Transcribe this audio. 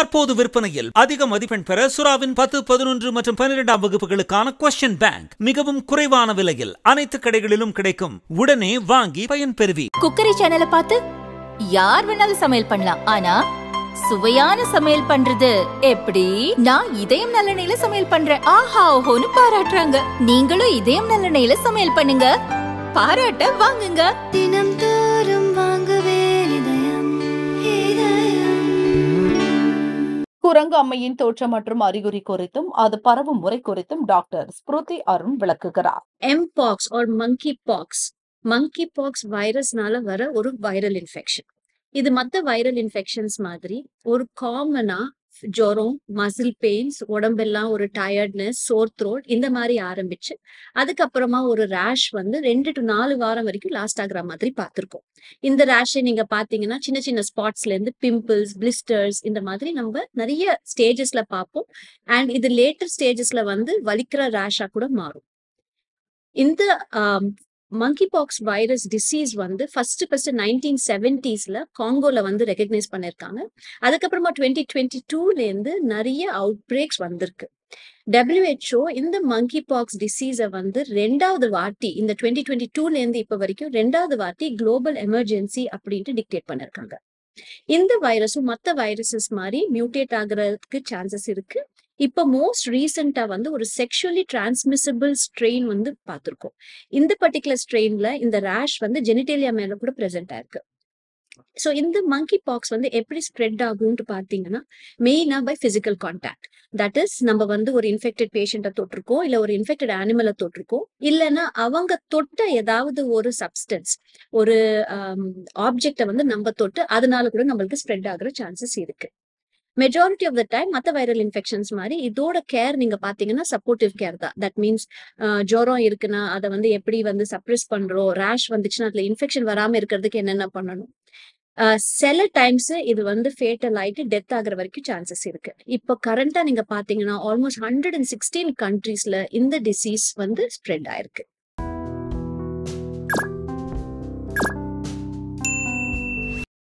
தற்போது விற்பனையில் அதிக மதிப்பெண் பெற சுறாவின் பத்து பதினொன்று மற்றும் பன்னிரெண்டாம் வகுப்புகளுக்கான கொஸ்டின் பேங்க் மிகவும் குறைவான விலையில் அனைத்து கடைகளிலும் கிடைக்கும் உடனே வாங்கி பயன் பெறுவி குக்கரி சேனல பார்த்து யார் வேணாலும் சமையல் பண்ணலாம் ஆனா சுவையான சமையல் பண்றது எப்படி நான் இதயம் நல்லெண்ணெயில சமையல் பண்றேன் ஆஹா ஓஹோனு பாராட்டுறாங்க நீங்களும் இதயம் நல்லெண்ணெயில சமையல் பண்ணுங்க பாராட்ட வாங்குங்க தினம் குரங்கு அம்மையின் தோற்றம் மற்றும் அறிகுறி குறித்தும் அது பரவும் முறை குறித்தும் டாக்டர் ஸ்மிருதி அருண் விளக்குகிறார் M pox or monkey pox monkey pox வைரஸ்னால வர ஒரு வைரல் இன்ஃபெக்ஷன் இது மற்ற வைரல் இன்ஃபெக்ஷன்ஸ் மாதிரி ஒரு காமனா ஜுரம் மசில் பெயின்ஸ் உடம்பெல்லாம் ஒரு டயர்ட்னஸ் சோர் த்ரோட் இந்த மாதிரி ஆரம்பிச்சு அதுக்கப்புறமா ஒரு ரேஷ் வந்து ரெண்டு டு நாலு வாரம் வரைக்கும் லாஸ்ட் ஆகுற மாதிரி பார்த்துருக்கோம் இந்த ரேஷை நீங்க பாத்தீங்கன்னா சின்ன சின்ன ஸ்பாட்ஸ்ல இருந்து பிம்பிள்ஸ் பிளிஸ்டர்ஸ் இந்த மாதிரி நம்ம நிறைய ஸ்டேஜஸ்ல பார்ப்போம் அண்ட் இது லேட்டர் ஸ்டேஜஸ்ல வந்து வலிக்கிற ரேஷா கூட மாறும் இந்த மங்கி பாக்ஸ் வைரஸ் டிசீஸ் வந்து ஃபர்ஸ்ட் ஃபர்ஸ்ட் நைன்டீன் செவன்டிஸ்ல காங்கோல வந்து ரெகக்னைஸ் பண்ணிருக்காங்க அதுக்கப்புறமா டுவெண்ட்டி டுவெண்ட்டி டூல இருந்து நிறைய அவுட் பிரேக்ஸ் வந்திருக்கு டபிள்யூஹெச்ஓ இந்த மங்கி பாக்ஸ் டிசீஸை வந்து ரெண்டாவது வாட்டி இந்த டுவெண்ட்டி டுவெண்ட்டி டூல இருந்து இப்போ வரைக்கும் ரெண்டாவது வாட்டி குளோபல் எமர்ஜென்சி அப்படின்ட்டு டிக்டேட் பண்ணிருக்காங்க இந்த வைரஸும் மற்ற வைரஸஸ் மாதிரி மியூட்டேட் ஆகுறதுக்கு சான்சஸ் இருக்கு இப்ப மோஸ்ட் ரீசெண்டா வந்து ஒரு செக்ஷுவலி டிரான்ஸ்மிசபிள் ஸ்ட்ரெயின் வந்து பார்த்துருக்கோம் இந்த பர்டிகுலர் ஸ்ட்ரெயின்ல இந்த ரேஷ் வந்து ஜெனிடேலியா மேல கூட பிரசென்ட் ஆயிருக்கு ஸோ இந்த மங்கி பாக்ஸ் வந்து எப்படி ஸ்ப்ரெட் ஆகும்னு பார்த்தீங்கன்னா மெயினாக by physical contact that is நம்ம வந்து ஒரு இன்ஃபெக்டட் பேஷண்ட்டை தொட்டிருக்கோம் இல்லை ஒரு இன்ஃபெக்டட் அனிமலை தொட்டிருக்கோம் இல்லைன்னா அவங்க தொட்ட ஏதாவது ஒரு சப்ஸ்டன்ஸ் ஒரு ஆப்ஜெக்டை வந்து நம்ம தொட்டு அதனால கூட நம்மளுக்கு ஸ்ப்ரெட் ஆகுற சான்சஸ் இருக்கு மெஜாரிட்டி ஆஃப் த டைம் மற்ற வைரல் இன்ஃபெக்ஷன்ஸ் மாதிரி இதோட கேர் நீங்க பாத்தீங்கன்னா சப்போர்ட்டிவ் கேர் தான் தட் மீன்ஸ் ஜுரம் இருக்குன்னா அதை வந்து எப்படி வந்து சப்ரெஸ் பண்றோம் ரேஷ் வந்துச்சுன்னா அதுல இன்ஃபெக்ஷன் வராம இருக்கிறதுக்கு என்னென்ன பண்ணணும் சில டைம்ஸ் இது வந்து ஃபேட்டல் ஆயிட்டு டெத் ஆகிற வரைக்கும் சான்சஸ் இருக்கு இப்போ கரண்டா நீங்க பாத்தீங்கன்னா ஆல்மோஸ்ட் ஹண்ட்ரட் அண்ட் சிக்ஸ்டீன் கண்ட்ரீஸ்ல இந்த டிசீஸ் வந்து ஸ்ப்ரெட் ஆயிருக்கு